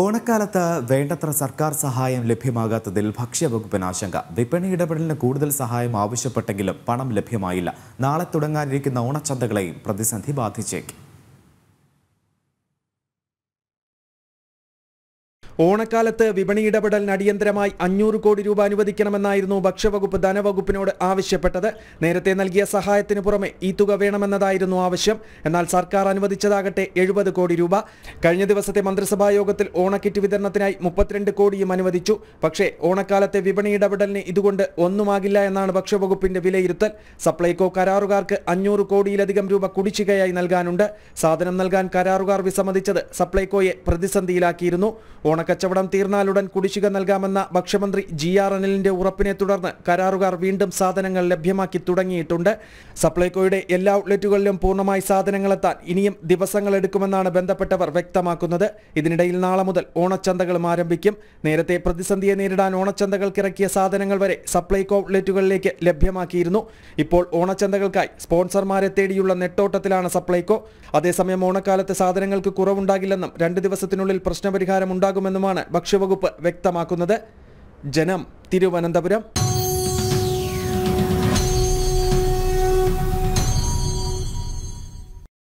ഓണക്കാലത്ത് വേണ്ടത്ര സർക്കാർ സഹായം ലഭ്യമാകാത്തതിൽ ഭക്ഷ്യവകുപ്പിന് ആശങ്ക വിപണി ഇടപെടലിന് കൂടുതൽ സഹായം ആവശ്യപ്പെട്ടെങ്കിലും പണം ലഭ്യമായില്ല നാളെ തുടങ്ങാനിരിക്കുന്ന ഓണച്ചന്തകളെയും പ്രതിസന്ധി ബാധിച്ചേക്കും ഓണക്കാലത്ത് വിപണി ഇടപെടൽ അടിയന്തരമായി അഞ്ഞൂറ് കോടി രൂപ അനുവദിക്കണമെന്നായിരുന്നു ഭക്ഷ്യവകുപ്പ് ധനവകുപ്പിനോട് ആവശ്യപ്പെട്ടത് നേരത്തെ നൽകിയ സഹായത്തിന് പുറമെ ഈ തുക വേണമെന്നതായിരുന്നു ആവശ്യം എന്നാൽ സർക്കാർ അനുവദിച്ചതാകട്ടെ എഴുപത് കോടി രൂപ കഴിഞ്ഞ ദിവസത്തെ മന്ത്രിസഭാ യോഗത്തിൽ ഓണക്കിറ്റ് വിതരണത്തിനായി മുപ്പത്തിരണ്ട് കോടിയും അനുവദിച്ചു പക്ഷേ ഓണക്കാലത്തെ വിപണി ഇടപെടലിന് ഇതുകൊണ്ട് ഒന്നുമാകില്ല എന്നാണ് ഭക്ഷ്യവകുപ്പിന്റെ വിലയിരുത്തൽ സപ്ലൈകോ കരാറുകാർക്ക് അഞ്ഞൂറ് കോടിയിലധികം രൂപ കുടിശ്ശികയായി നൽകാനുണ്ട് സാധനം നൽകാൻ കരാറുകാർ വിസമ്മതിച്ചത് സപ്ലൈകോയെ പ്രതിസന്ധിയിലാക്കിയിരുന്നു ഓണ പണക്കച്ചവടം തീർന്നാലുടൻ കുടിശ്ശിക നൽകാമെന്ന ഭക്ഷ്യമന്ത്രി ജി ആർ അനിലിന്റെ ഉറപ്പിനെ തുടർന്ന് കരാറുകാർ വീണ്ടും സാധനങ്ങൾ ലഭ്യമാക്കി തുടങ്ങിയിട്ടുണ്ട് സപ്ലൈകോയുടെ എല്ലാ ഔട്ട്ലെറ്റുകളിലും പൂർണ്ണമായി സാധനങ്ങളെത്താൻ ഇനിയും ദിവസങ്ങൾ എടുക്കുമെന്നാണ് ബന്ധപ്പെട്ടവർ വ്യക്തമാക്കുന്നത് ഇതിനിടയിൽ നാളെ മുതൽ ഓണച്ചന്തകളും ആരംഭിക്കും നേരത്തെ പ്രതിസന്ധിയെ നേരിടാൻ ഓണച്ചന്തകൾക്കിറക്കിയ സാധനങ്ങൾ വരെ സപ്ലൈകോ ഔട്ട്ലെറ്റുകളിലേക്ക് ലഭ്യമാക്കിയിരുന്നു ഇപ്പോൾ ഓണച്ചന്തകൾക്കായി സ്പോൺസർമാരെ തേടിയുള്ള നെട്ടോട്ടത്തിലാണ് സപ്ലൈകോ അതേസമയം ഓണക്കാലത്ത് സാധനങ്ങൾക്ക് കുറവുണ്ടാകില്ലെന്നും രണ്ട് ദിവസത്തിനുള്ളിൽ പ്രശ്നപരിഹാരം ഉണ്ടാകുമെന്നും ഉണ്ടാകുമെന്നുമാണ് ഭക്ഷ്യവകുപ്പ് വ്യക്തമാക്കുന്നത് ജനം തിരുവനന്തപുരം